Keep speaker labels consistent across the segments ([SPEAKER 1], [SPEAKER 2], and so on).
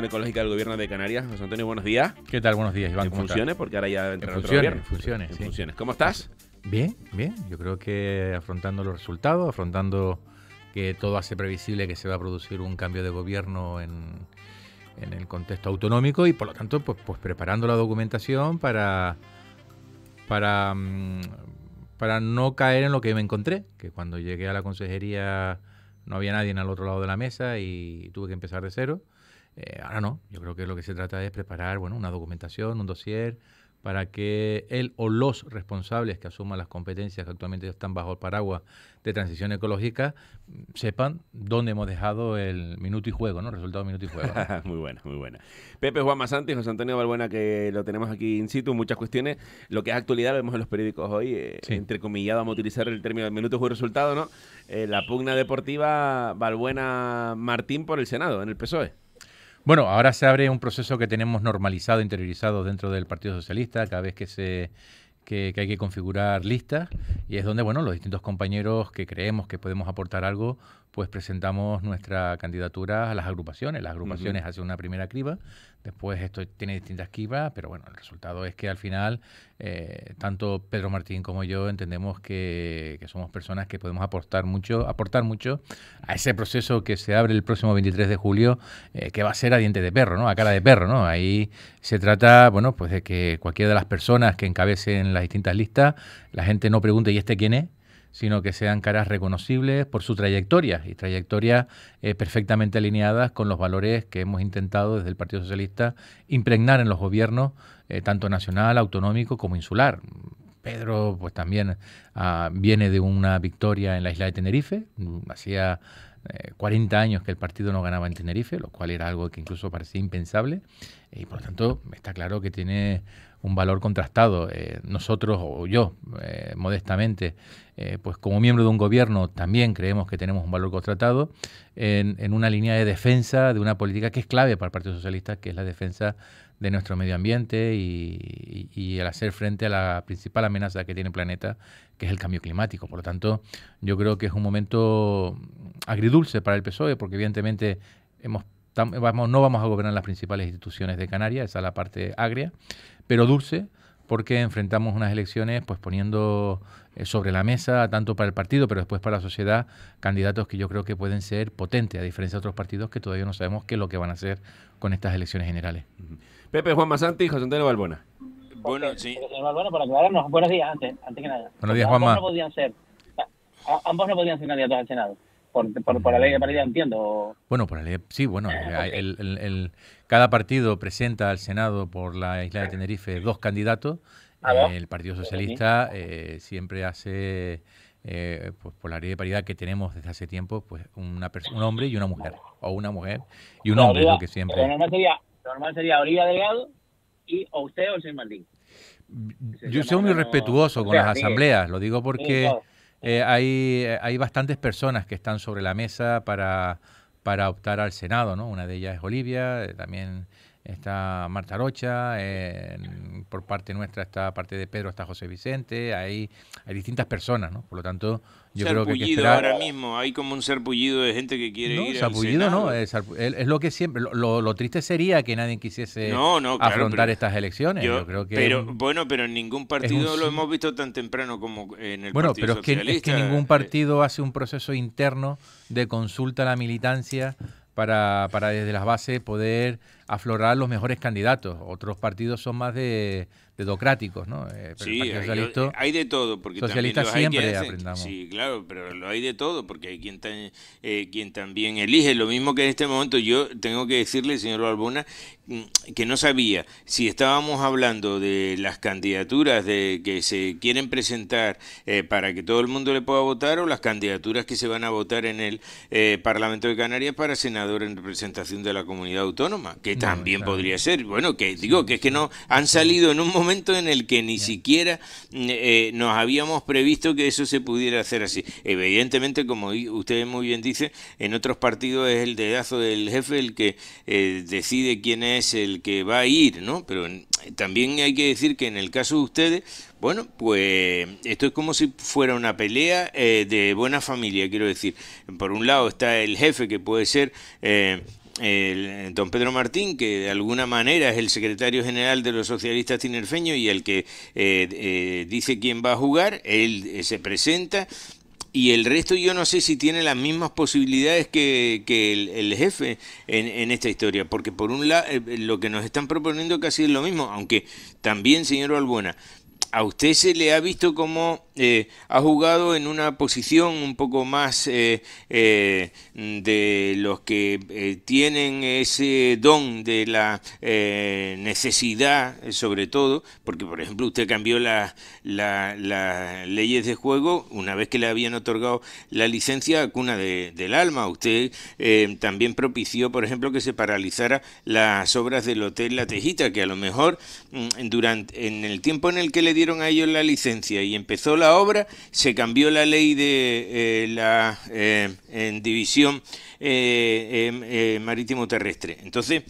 [SPEAKER 1] ecológica del gobierno de Canarias. José Antonio, buenos días.
[SPEAKER 2] ¿Qué tal? Buenos días, Iván. funciones, porque ahora ya entra en otro gobierno. funciones, funciones. ¿Cómo estás? Bien, bien. Yo creo que afrontando los resultados, afrontando que todo hace previsible que se va a producir un cambio de gobierno en, en el contexto autonómico y por lo tanto, pues, pues preparando la documentación para, para, mm, para no caer en lo que me encontré, que cuando llegué a la consejería no había nadie en el otro lado de la mesa y tuve que empezar de cero. Eh, ahora no, yo creo que lo que se trata es preparar bueno, una documentación, un dossier, para que él o los responsables que asuman las competencias que actualmente están bajo el paraguas de transición ecológica mm, sepan dónde hemos dejado el minuto y juego, ¿no? Resultado minuto y juego. muy
[SPEAKER 1] buena, muy buena. Pepe Juan Masanti, José Antonio Balbuena, que lo tenemos aquí in situ, muchas cuestiones. Lo que es actualidad lo vemos en los periódicos hoy, eh, entre comillas vamos a utilizar el término minuto y juego resultado, ¿no? Eh, la pugna deportiva Balbuena Martín por el Senado, en el PSOE.
[SPEAKER 2] Bueno, ahora se abre un proceso que tenemos normalizado, interiorizado dentro del Partido Socialista, cada vez que se que, hay que configurar listas y es donde, bueno, los distintos compañeros que creemos que podemos aportar algo, pues presentamos nuestra candidatura a las agrupaciones. Las agrupaciones hacen una primera criba, Después esto tiene distintas quivas pero bueno, el resultado es que al final eh, tanto Pedro Martín como yo entendemos que, somos personas que podemos aportar mucho, aportar mucho a ese proceso que se abre el próximo 23 de julio, eh, que va a ser a dientes de perro, ¿no? A cara de perro, ¿no? Ahí se trata, bueno, pues de que cualquiera de las personas que encabecen las distintas listas, la gente no pregunte, ¿y este quién es? sino que sean caras reconocibles por su trayectoria y trayectorias eh, perfectamente alineadas con los valores que hemos intentado desde el Partido Socialista impregnar en los gobiernos, eh, tanto nacional, autonómico como insular. Pedro, pues también ah, viene de una victoria en la isla de Tenerife, hacía 40 eh, años que el partido no ganaba en Tenerife, lo cual era algo que incluso parecía impensable, y por lo tanto está claro que tiene un valor contrastado. Eh, nosotros o yo, eh, modestamente, eh, pues como miembro de un gobierno también creemos que tenemos un valor contrastado en, una línea de defensa de una política que es clave para el Partido Socialista, que es la defensa de nuestro medio ambiente y, y, el hacer frente a la principal amenaza que tiene el planeta, que es el cambio climático. Por lo tanto, yo creo que es un momento agridulce para el PSOE, porque evidentemente hemos Vamos, no vamos a gobernar las principales instituciones de Canarias, esa es la parte agria, pero dulce, porque enfrentamos unas elecciones pues poniendo eh, sobre la mesa, tanto para el partido, pero después para la sociedad, candidatos que yo creo que pueden ser potentes, a diferencia de otros partidos que todavía no sabemos qué es lo que van a hacer con estas elecciones generales.
[SPEAKER 1] Pepe, Juan Masanti y José Antonio Balbona. Bueno, sí. Eh, eh, para
[SPEAKER 3] aclararnos, buenos días antes, que nada. Buenos días, Juanma. Ambos ambos no podían ser candidatos al Senado. Por, la ley de paridad entiendo.
[SPEAKER 2] Bueno, por la ley, sí, bueno, ah, el, cada partido presenta al Senado por la isla de Tenerife dos candidatos. Ah, el Partido Socialista eh, siempre hace, eh, pues, por la ley de paridad que tenemos desde hace tiempo, pues una un hombre y una mujer, o una mujer y un hombre, lo que siempre. Lo normal
[SPEAKER 3] sería, normal sería Delgado y o usted o el señor Martín.
[SPEAKER 2] Yo soy muy respetuoso con las asambleas, lo digo porque eh, hay, eh, hay bastantes personas que están sobre la mesa para, para optar al Senado, ¿no? Una de ellas es Olivia, eh, también está Marta Rocha, por parte nuestra está parte de Pedro está José Vicente, hay, hay distintas personas, ¿no? Por lo tanto, yo creo que, hay ahora
[SPEAKER 4] mismo, hay como un serpullido de gente que quiere no,
[SPEAKER 2] es, lo que siempre, lo, triste sería que nadie quisiese afrontar estas elecciones. Yo, creo que pero bueno, pero en
[SPEAKER 4] ningún partido lo hemos visto tan temprano como en el bueno, pero es que, que ningún eh.
[SPEAKER 2] partido hace un proceso interno de consulta a la militancia para, para desde las bases poder aflorar los mejores candidatos. Otros partidos son más de, democráticos, ¿no? Eh, sí, hay, de todo, porque socialistas también siempre aprendamos. Sí,
[SPEAKER 4] claro, pero lo hay de todo, porque hay quien, eh, quien también elige. Lo mismo que en este momento yo tengo que decirle, señor Balbona, mm, que no sabía si estábamos hablando de las candidaturas de que se quieren presentar eh, para que todo el mundo le pueda votar o las candidaturas que se van a votar en el Parlamento de Canarias para senador en representación de la comunidad autónoma, que también podría ser. Bueno, que digo que es que no han salido en un momento momento en el que ni siquiera mm, eh, nos habíamos previsto que eso se pudiera hacer así. Evidentemente, como ustedes muy bien dice, en otros partidos es el dedazo del jefe el que eh, decide quién es el que va a ir, ¿no? Pero mm, también hay que decir que en el caso de ustedes, bueno, pues esto es como si fuera una pelea eh, de buena familia, quiero decir. Por un lado está el jefe que puede ser el, eh, don Pedro Martín, que de alguna manera es el secretario general de los socialistas tinerfeños y el que eh, eh, dice quién va a jugar, él se presenta y el resto yo no sé si tiene las mismas posibilidades que, el, jefe en, en, esta historia, porque por un lado lo que nos están proponiendo casi es lo mismo, aunque también, señor Albuena, a usted se le ha visto como eh, ha jugado en una posición un poco más eh, eh, de los que tienen ese don de la necesidad, sobre todo, porque por ejemplo usted cambió las leyes de juego una vez que le habían otorgado la licencia a Cuna de, del Alma. Usted también propició, por ejemplo, que se paralizara las obras del Hotel La Tejita, que a lo mejor mm, durante, en el tiempo en el que le dieron a ellos la licencia y empezó la obra, se cambió la ley de eh, la eh, división eh, em, marítimo terrestre. Entonces,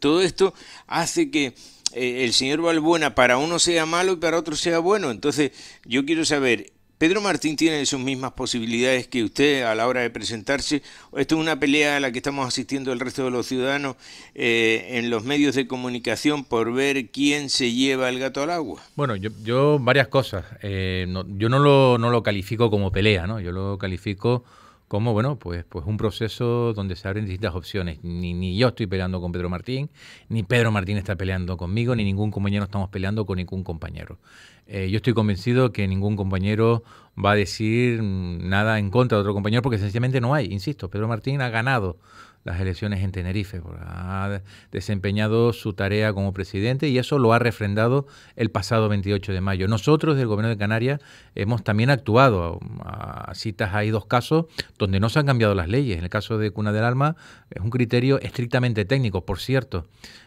[SPEAKER 4] todo esto hace que el señor Valbuena para uno sea malo y para otro sea bueno. Entonces, yo quiero saber, Pedro Martín tiene sus mismas posibilidades que usted a la hora de presentarse. Esto es una pelea a la que estamos asistiendo el resto de los ciudadanos eh, en los medios de comunicación por ver quién se lleva el gato al agua.
[SPEAKER 2] Bueno, yo, varias cosas. Eh, yo no lo, no lo califico como pelea, ¿no? Yo lo califico como bueno, pues, pues un proceso donde se abren distintas opciones. Ni, yo estoy peleando con Pedro Martín, ni Pedro Martín está peleando conmigo, ni ningún compañero estamos peleando con ningún compañero. Eh, yo estoy convencido que ningún compañero va a decir nada en contra de otro compañero porque sencillamente no hay. Insisto, Pedro Martín ha ganado las elecciones en Tenerife. Ha desempeñado su tarea como presidente y eso lo ha refrendado el pasado 28 de mayo. Nosotros del Gobierno de Canarias hemos también actuado. A citas hay dos casos donde no se han cambiado las leyes. En el caso de Cuna del Alma es un criterio estrictamente técnico, por cierto.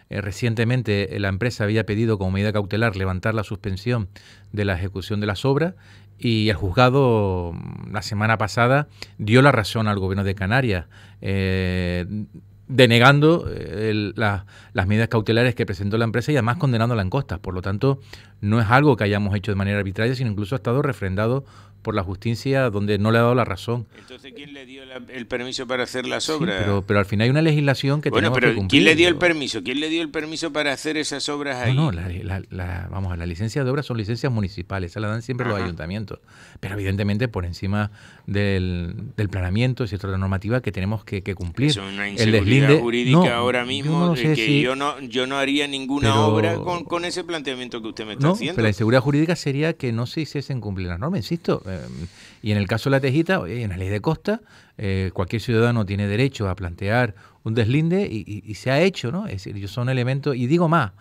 [SPEAKER 2] Eh, recientemente la empresa había pedido como medida cautelar levantar la suspensión de la ejecución de las obras y el juzgado mm, la semana pasada dio la razón al gobierno de Canarias. Eh, denegando eh, las medidas cautelares que presentó la empresa y además condenándola en costas. Por lo tanto, no es algo que hayamos hecho de manera arbitraria, sino incluso ha estado refrendado por la justicia donde no le ha dado la razón. Entonces,
[SPEAKER 4] ¿quién le dio el permiso para hacer las obras? pero,
[SPEAKER 2] pero, al final hay una legislación que tenemos que cumplir. ¿Quién le dio el
[SPEAKER 4] permiso? ¿Quién le dio el permiso para hacer esas obras ahí?
[SPEAKER 2] No, no la, vamos a las licencias de obras son licencias municipales, esas las dan siempre los ayuntamientos. Pero evidentemente por encima del, del planeamiento, es la normativa que tenemos que, cumplir. Es una inseguridad el jurídica ahora mismo yo no
[SPEAKER 4] que yo no haría ninguna obra con, con, ese planteamiento que usted me está haciendo. Pero la inseguridad
[SPEAKER 2] jurídica sería que no se hiciesen cumplir las normas, insisto eh, y en el caso de la tejita, oye, en la ley de costa, eh, cualquier ciudadano tiene derecho a plantear un deslinde y, se ha hecho, ¿no? Es decir, son elementos, y digo más,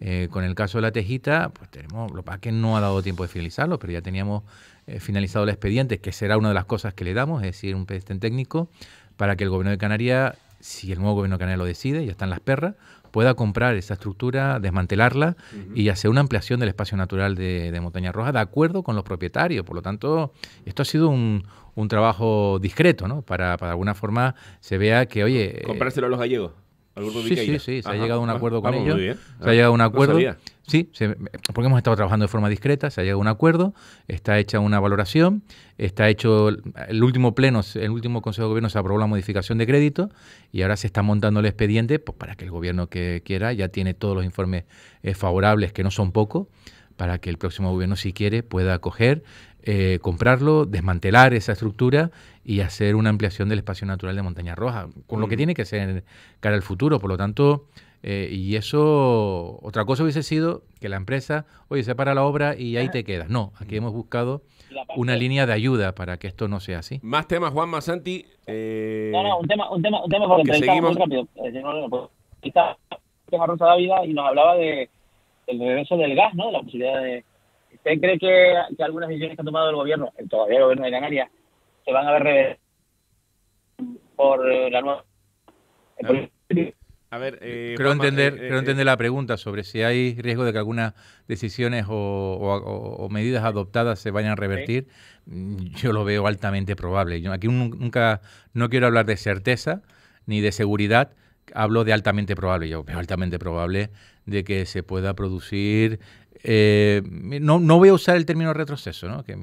[SPEAKER 2] eh, con el caso de la tejita, pues tenemos, lo que no ha dado tiempo de finalizarlo, pero ya teníamos finalizado el expediente, que será una de las cosas que le damos, es decir, un expediente técnico, para que el gobierno de Canarias si el nuevo gobierno canadiense lo decide, ya están las perras, pueda comprar esa estructura, desmantelarla y hacer una ampliación del espacio natural de, Montaña Roja de acuerdo con los propietarios. Por lo tanto, esto ha sido un, un trabajo discreto, ¿no? Para, para, de alguna forma se vea que, oye... Comprárselo
[SPEAKER 1] a los gallegos sí, sí, sí, se ha llegado a un acuerdo con ellos. Se ha llegado a un acuerdo.
[SPEAKER 2] sí, porque hemos estado trabajando de forma discreta, se ha llegado a un acuerdo, está hecha una valoración, está hecho el último pleno, el último Consejo de Gobierno se aprobó la modificación de crédito y ahora se está montando el expediente pues, para que el gobierno que quiera ya tiene todos los informes eh, favorables, que no son pocos, para que el próximo gobierno, si quiere, pueda coger eh, comprarlo, desmantelar esa estructura y hacer una ampliación del espacio natural de Montaña Roja, con lo que mm. tiene que ser cara al futuro. Por lo tanto, eh, y eso, otra cosa hubiese sido que la empresa, oye, se para la obra y ahí te quedas. No, aquí mm. hemos buscado una línea de ayuda para que esto no sea así.
[SPEAKER 1] Más temas, Juan Masanti. Eh, no, no, un tema, un tema, un tema porque seguimos... Está eh, Rosa David y nos hablaba de, del regreso del gas, ¿no? La posibilidad de...
[SPEAKER 3] ¿Usted cree que, que algunas decisiones que ha tomado el gobierno, el todavía el gobierno de Canarias, van a ver por la nueva... A ver, eh, creo, entender, eh, eh, entender
[SPEAKER 2] la pregunta sobre si hay riesgo de que algunas decisiones o, medidas adoptadas se vayan a revertir. Mm, yo lo veo altamente probable. Yo aquí nunca, no quiero hablar de certeza ni de seguridad, hablo de altamente probable, yo veo altamente probable de que se pueda producir, eh, no, voy a usar el término retroceso, ¿no? que,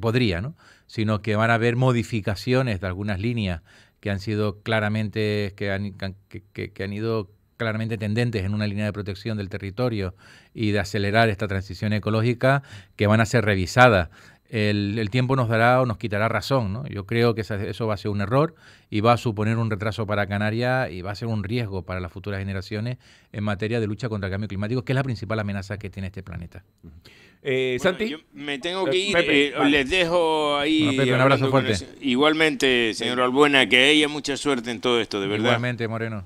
[SPEAKER 2] podría, ¿no? sino que van a haber modificaciones de algunas líneas que han sido claramente, que han, que, que han ido claramente tendentes en una línea de protección del territorio y de acelerar esta transición ecológica que van a ser revisadas. El, tiempo nos dará o nos quitará razón. ¿no? Yo creo que eso va a ser un error y va a suponer un retraso para Canarias y va a ser un riesgo para las futuras generaciones en materia de lucha contra el cambio climático, que es la principal amenaza que tiene este planeta. Eh, Santi. me tengo que eh, ir. Eh, les dejo
[SPEAKER 4] ahí. un abrazo fuerte. Igualmente, señor Albuena, que haya mucha suerte en todo esto, de verdad. Igualmente,
[SPEAKER 2] Moreno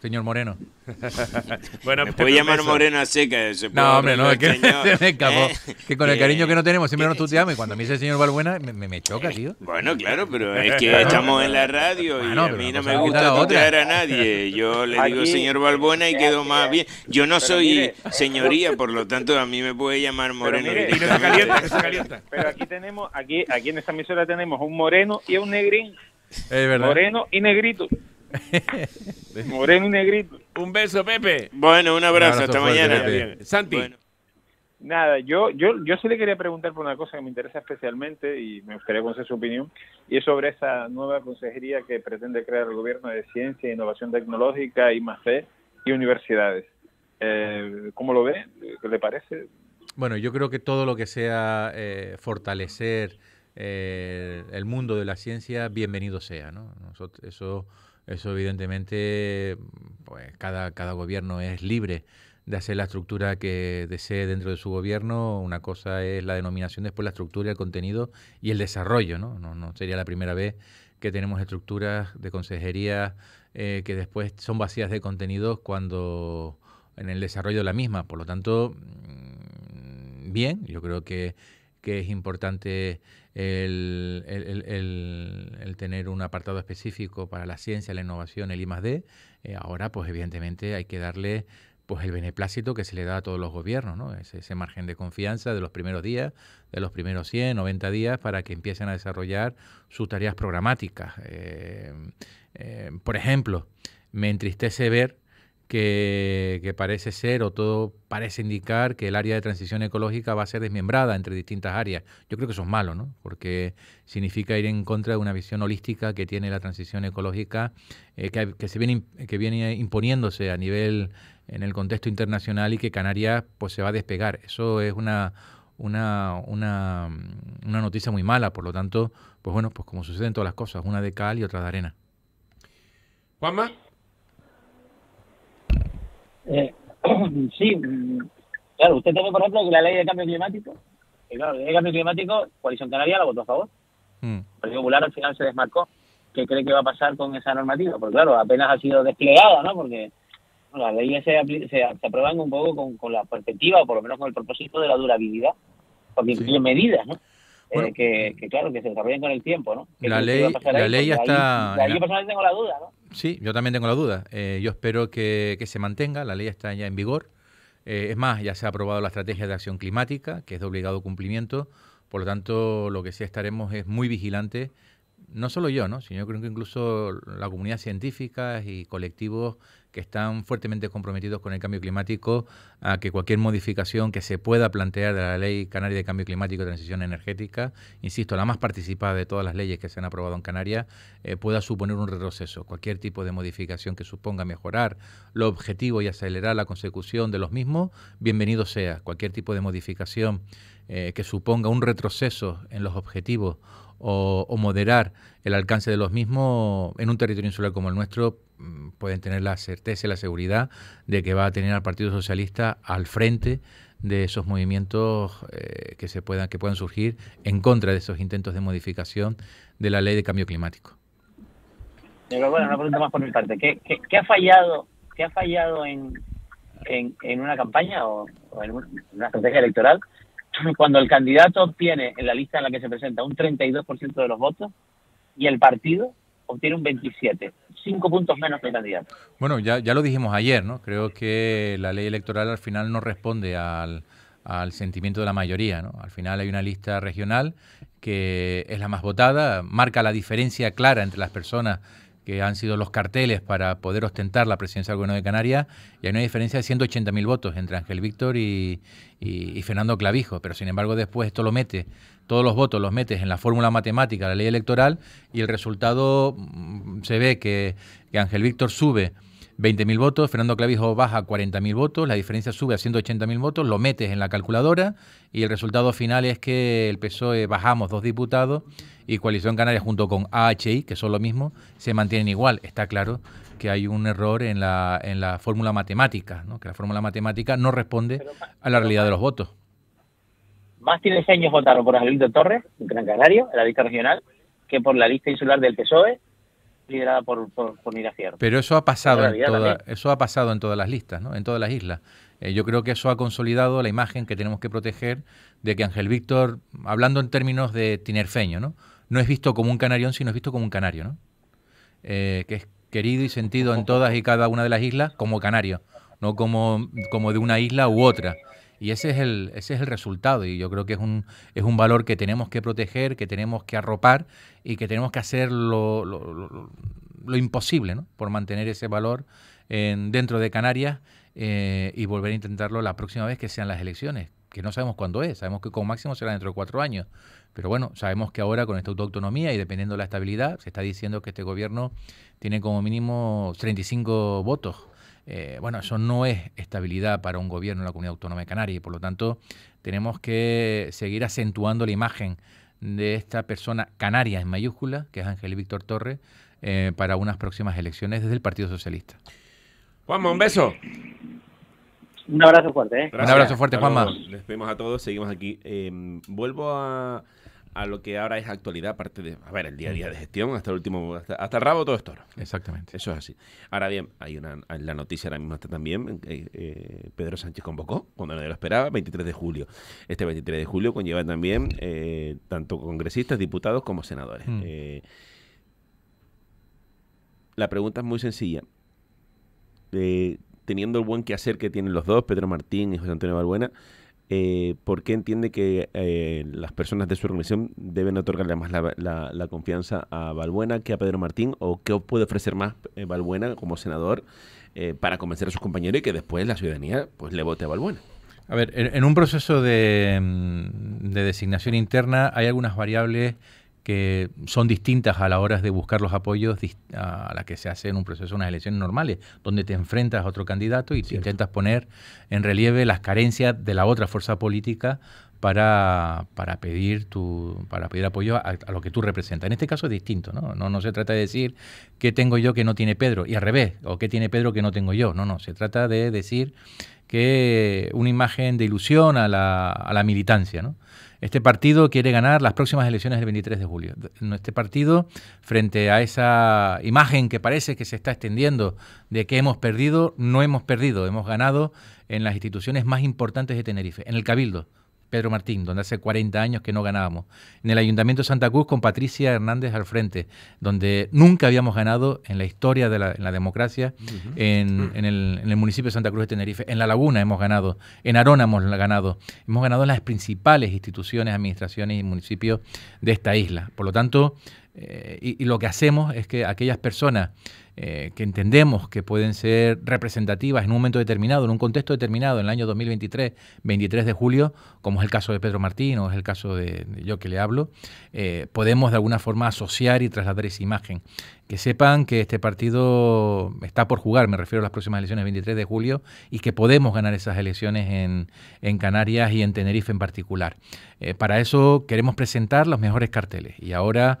[SPEAKER 2] señor Moreno. bueno, me puede llamar Moreno a seca. no, hombre, no, es que eh. Que con el eh. cariño que no tenemos siempre nos tuteamos y cuando me dice señor Balbuena me, me choca, eh, tío. Bueno, claro, pero es que estamos en la radio y a mí no me gusta tutear a nadie. Yo le digo señor Balbuena
[SPEAKER 4] y quedo más bien. Yo no soy señoría, por lo tanto a mí me puede llamar Moreno.
[SPEAKER 3] Pero aquí
[SPEAKER 1] tenemos, aquí, aquí en esta emisora tenemos un moreno y un negrín. Es verdad. Moreno y negrito.
[SPEAKER 3] Moreno y negrito.
[SPEAKER 1] Un beso, Pepe. Bueno, un abrazo. hasta mañana. Santi. Nada, yo, yo, yo sí le quería preguntar por una cosa que me interesa especialmente y me gustaría conocer su opinión, y es sobre esa nueva consejería que pretende crear el gobierno de Ciencia, Innovación Tecnológica, y más fe y universidades. Eh, ¿Cómo lo ve? ¿Qué le parece?
[SPEAKER 2] Bueno, yo creo que todo lo que sea eh, fortalecer eh, el mundo de la ciencia, bienvenido sea. ¿no? eso eso evidentemente, pues cada, cada gobierno es libre de hacer la estructura que desee dentro de su gobierno. Una cosa es la denominación, después la estructura, el contenido y el desarrollo. No, no, no sería la primera vez que tenemos estructuras de consejería eh, que después son vacías de contenidos cuando en el desarrollo de la misma. Por lo tanto, mm, bien, yo creo que que es importante el, tener un apartado específico para la ciencia, la innovación, el I D. Eh, ahora, pues evidentemente hay que darle pues el beneplácito que se le da a todos los gobiernos, ¿no? Ese, margen de confianza de los primeros días, de los primeros 100, 90 días, para que empiecen a desarrollar sus tareas programáticas. Eh, eh, por ejemplo, me entristece ver que, parece ser o todo parece indicar que el área de transición ecológica va a ser desmembrada entre distintas áreas. Yo creo que eso es malo, ¿no? Porque significa ir en contra de una visión holística que tiene la transición ecológica, eh, que, se viene, que viene imponiéndose a nivel en el contexto internacional y que Canarias pues, se va a despegar. Eso es una, una, una, mm, una noticia muy mala, por lo tanto, pues bueno, pues como suceden todas las cosas, una de cal y otra de arena.
[SPEAKER 1] Juanma.
[SPEAKER 3] Eh, sí, mm, claro, usted tiene, por ejemplo, que la ley de cambio climático, claro, la ley de cambio climático, Coalición Canaria la votó a favor. Mm. El Popular al final se desmarcó. ¿Qué cree que va a pasar con esa normativa? Porque claro, apenas ha sido desplegada, ¿no? Porque las leyes se, se, aprueban un poco con, la perspectiva, o por lo menos con el propósito de la durabilidad, porque incluye medidas, ¿no? Eh, que, claro, que se desarrollen con el tiempo, ¿no? la ley, ya está... Yo personalmente tengo la duda, ¿no?
[SPEAKER 2] Sí, yo también tengo la duda. Eh, yo espero que, se mantenga, la ley está ya en vigor. Eh, es más, ya se ha aprobado la estrategia de acción climática, que es de obligado cumplimiento. Por lo tanto, lo que sí estaremos es muy vigilantes, no solo yo, ¿no? sino yo creo que incluso la comunidad científica y colectivos que están fuertemente comprometidos con el cambio climático a que cualquier modificación que se pueda plantear de la Ley Canaria de Cambio Climático y Transición Energética, insisto, la más participada de todas las leyes que se han aprobado en Canarias, eh, pueda suponer un retroceso. Cualquier tipo de modificación que suponga mejorar los objetivos y acelerar la consecución de los mismos, bienvenido sea. Cualquier tipo de modificación eh, que suponga un retroceso en los objetivos o, moderar el alcance de los mismos en un territorio insular como el nuestro, Mm, pueden tener la certeza y la seguridad de que va a tener al Partido Socialista al frente de esos movimientos eh, que se puedan que puedan surgir en contra de esos intentos de modificación de la ley de cambio climático.
[SPEAKER 3] bueno, una pregunta más por mi parte. ¿Qué, ha fallado? ¿Qué ha fallado en, en, una campaña o, o, en una estrategia electoral cuando el candidato obtiene en la lista en la que se presenta un 32% de los votos y el partido obtiene un 27%? cinco puntos menos que el candidato.
[SPEAKER 2] Bueno, ya, ya lo dijimos ayer, ¿no? Creo que la ley electoral al final no responde al, al sentimiento de la mayoría, ¿no? Al final hay una lista regional que es la más votada, marca la diferencia clara entre las personas que han sido los carteles para poder ostentar la presidencia del gobierno de Canarias, y hay una diferencia de 180.000 votos entre Ángel Víctor y, Fernando Clavijo, pero sin embargo después esto lo mete, todos los votos los metes en la fórmula matemática, la ley electoral, y el resultado mm, se ve que, que Ángel Víctor sube 20.000 votos, Fernando Clavijo baja a 40.000 votos, la diferencia sube a 180.000 votos, lo metes en la calculadora y el resultado final es que el PSOE bajamos dos diputados y Coalición Canaria junto con AHI, que son lo mismo, se mantienen igual. Está claro que hay un error en la, en la fórmula matemática, que la fórmula matemática no responde a la realidad de los votos.
[SPEAKER 3] Más tiene años votaron por Angelito Torres, Gran Canario, en la lista regional, que por la lista insular del PSOE liderada por, por, por Pero
[SPEAKER 2] eso ha pasado en eso ha pasado en todas las listas, ¿no? En todas las islas. Eh, yo creo que eso ha consolidado la imagen que tenemos que proteger de que Ángel Víctor, hablando en términos de tinerfeño, ¿no? No es visto como un canarión, sino es visto como un canario, ¿no? Eh, que es querido y sentido en todas y cada una de las islas como canario, no como, como de una isla u otra. Y ese es el, ese es el resultado y yo creo que es un, es un valor que tenemos que proteger, que tenemos que arropar y que tenemos que hacer lo, lo, imposible ¿no? por mantener ese valor en, eh, dentro de Canarias eh, y volver a intentarlo la próxima vez que sean las elecciones, que no sabemos cuándo es, sabemos que con máximo será dentro de cuatro años, pero bueno, sabemos que ahora con esta auto-autonomía y dependiendo de la estabilidad, se está diciendo que este gobierno tiene como mínimo 35 votos eh, bueno, eso no es estabilidad para un gobierno en la comunidad autónoma de Canarias y por lo tanto tenemos que seguir acentuando la imagen de esta persona canaria en mayúscula, que es Ángel Víctor Torres, eh, para unas próximas elecciones desde el Partido Socialista.
[SPEAKER 1] Juanma, un beso. Un abrazo fuerte. ¿eh? Un abrazo fuerte, Juanma. Les vemos a todos, seguimos aquí. Em, vuelvo a a lo que ahora es actualidad, aparte de, a ver, el día a día de gestión, hasta el último, hasta, el rabo todo es toro. Exactamente. Eso es así. Ahora bien, hay una, la noticia ahora mismo está también, eh, eh, Pedro Sánchez convocó, cuando nadie lo esperaba, 23 de julio. Este 23 de julio conlleva también eh, tanto congresistas, diputados como senadores. Mm. la pregunta es muy sencilla. teniendo el buen quehacer que tienen los dos, Pedro Martín y José Antonio Balbuena, eh, por qué entiende que eh, las personas de su organización deben otorgarle más la, confianza a Balbuena que a Pedro Martín o qué puede ofrecer más eh, Balbuena como senador para convencer a sus compañeros y que después la ciudadanía pues le vote a Balbuena.
[SPEAKER 2] A ver, en, un proceso de, mm, de designación interna hay algunas variables que son distintas a la hora de buscar los apoyos a la que se hace en un proceso de unas elecciones normales, donde te enfrentas a otro candidato y intentas poner en relieve las carencias de la otra fuerza política para, pedir tu, para pedir apoyo a, lo que tú representas. En este caso es distinto, ¿no? ¿no? se trata de decir que tengo yo que no tiene Pedro, y al revés, o qué tiene Pedro que no tengo yo. No, no, se trata de decir que una imagen de ilusión a la, a la militancia, ¿no? Este partido quiere ganar las próximas elecciones del 23 de julio. Este partido, frente a esa imagen que parece que se está extendiendo de que hemos perdido, no hemos perdido, hemos ganado en las instituciones más importantes de Tenerife, en el Cabildo, Pedro Martín, donde hace 40 años que no ganábamos. En el Ayuntamiento de Santa Cruz con Patricia Hernández al frente, donde nunca habíamos ganado en la historia de la, democracia en, el, en, el, municipio de Santa Cruz de Tenerife. En La Laguna hemos ganado, en Arona hemos ganado. Hemos ganado en las principales instituciones, administraciones y municipios de esta isla. Por lo tanto, eh, y, lo que hacemos es que aquellas personas eh, que entendemos que pueden ser representativas en un momento determinado, en un contexto determinado, en el año 2023, 23 de julio, como es el caso de Pedro Martín o es el caso de, yo que le hablo, eh, podemos de alguna forma asociar y trasladar esa imagen. Que sepan que este partido está por jugar, me refiero a las próximas elecciones 23 de julio, y que podemos ganar esas elecciones en, en Canarias y en Tenerife en particular. para eso queremos presentar los mejores carteles. Y ahora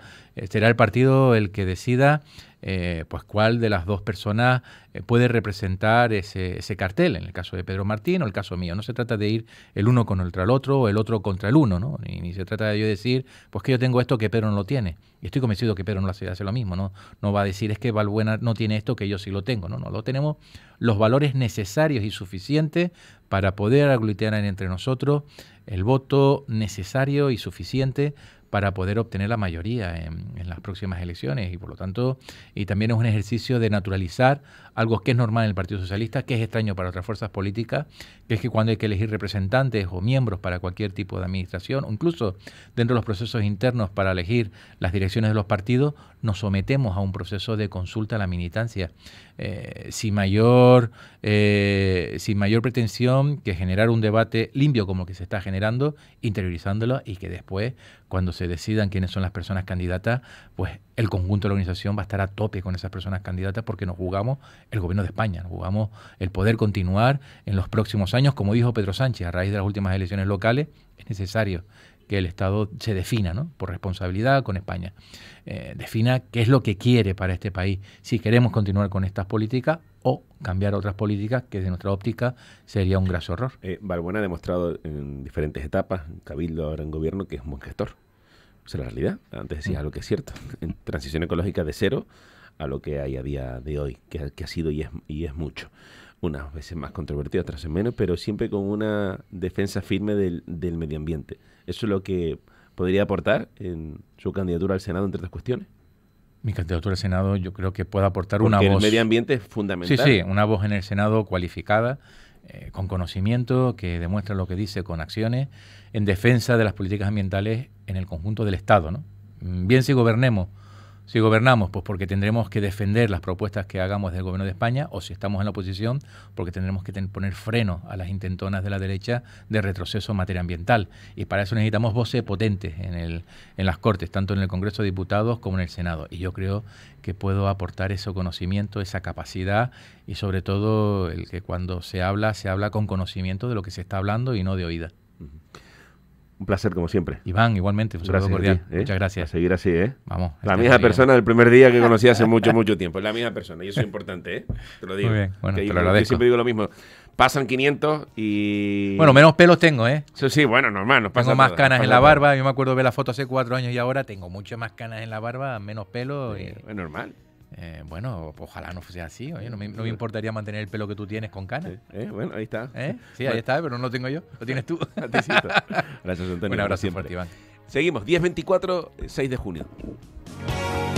[SPEAKER 2] será el partido el que decida eh, pues cuál de las dos personas eh, puede representar ese, cartel, en el caso de Pedro Martín o el caso mío. No se trata de ir el uno contra el otro o el otro contra el uno, ¿no? Ni, se trata de yo decir, pues que yo tengo esto que Pedro no lo tiene. Y estoy convencido que Pedro no hace, hace lo mismo, ¿no? No va a decir es que Valbuena no tiene esto que yo sí lo tengo, no, no, lo tenemos los valores necesarios y suficientes para poder aglutinar entre nosotros el voto necesario y suficiente para poder obtener la mayoría en, las próximas elecciones y por lo tanto y también es un ejercicio de naturalizar algo que es normal en el Partido Socialista, que es extraño para otras fuerzas políticas, que es que cuando hay que elegir representantes o miembros para cualquier tipo de administración o incluso dentro de los procesos internos para elegir las direcciones de los partidos, nos sometemos a un proceso de consulta a la militancia. Eh, sin, mayor, eh, sin mayor pretensión que generar un debate limpio como el que se está generando, interiorizándolo y que después, cuando se decidan quiénes son las personas candidatas, pues el conjunto de la organización va a estar a tope con esas personas candidatas porque nos jugamos el gobierno de España, nos jugamos el poder continuar en los próximos años, como dijo Pedro Sánchez a raíz de las últimas elecciones locales, es necesario que el Estado se defina, ¿no? por responsabilidad con España, eh, defina qué es lo que quiere para este país, si queremos continuar con estas políticas o cambiar otras políticas que de nuestra óptica sería un graso horror. Eh, Balbuena ha demostrado en diferentes etapas,
[SPEAKER 1] Cabildo ahora en gobierno, que es un buen gestor. Esa es la realidad, antes decía mm. algo que es cierto, en transición ecológica de cero a lo que hay a día de hoy, que, ha sido y es, y es mucho unas veces más controvertidas, otras veces menos, pero siempre con una defensa firme del, del medio ambiente. ¿Eso es lo que podría aportar en su candidatura al Senado, entre otras cuestiones?
[SPEAKER 2] Mi candidatura al Senado yo creo que puede aportar una voz... voz... el medio ambiente es fundamental. Sí, sí, una voz en el Senado cualificada, eh, con conocimiento, que demuestra lo que dice con acciones, en defensa de las políticas ambientales en el conjunto del Estado. ¿no? Bien si gobernemos si gobernamos, pues porque tendremos que defender las propuestas que hagamos del gobierno de España, o si estamos en la oposición, porque tendremos que poner freno a las intentonas de la derecha de retroceso en materia ambiental. Y para eso necesitamos voces potentes en, el, en las Cortes, tanto en el Congreso de Diputados como en el Senado. Y yo creo que puedo aportar ese conocimiento, esa capacidad y sobre todo el que cuando se habla, se habla con conocimiento de lo que se está hablando y no de oídas. Un placer, como siempre. Iván, igualmente, un saludo cordial. ¿eh? Muchas gracias. seguir así, ¿eh? Vamos. La misma persona del primer día que conocí hace mucho, mucho tiempo. Es La misma
[SPEAKER 1] persona, y eso es importante, ¿eh? Te lo digo. Muy bien, bueno, lo siempre digo lo mismo. Pasan 500 y... Bueno, menos pelos tengo, ¿eh? Sí, sí, bueno, normal, nos Tengo más canas en la barba.
[SPEAKER 2] Yo me acuerdo de ver la foto hace cuatro años y ahora tengo muchas más canas en la barba, menos pelo. Es normal. Eh, bueno, ojalá no fuese así. Oye, no me, importaría mantener el pelo que tú tienes con canas. eh, bueno, ahí está. ¿Eh? Sí, ahí está, pero no lo tengo yo. Lo tienes tú. Gracias,
[SPEAKER 1] Antonio. Un abrazo siempre. Iván. Seguimos, 10.24, 6 de junio.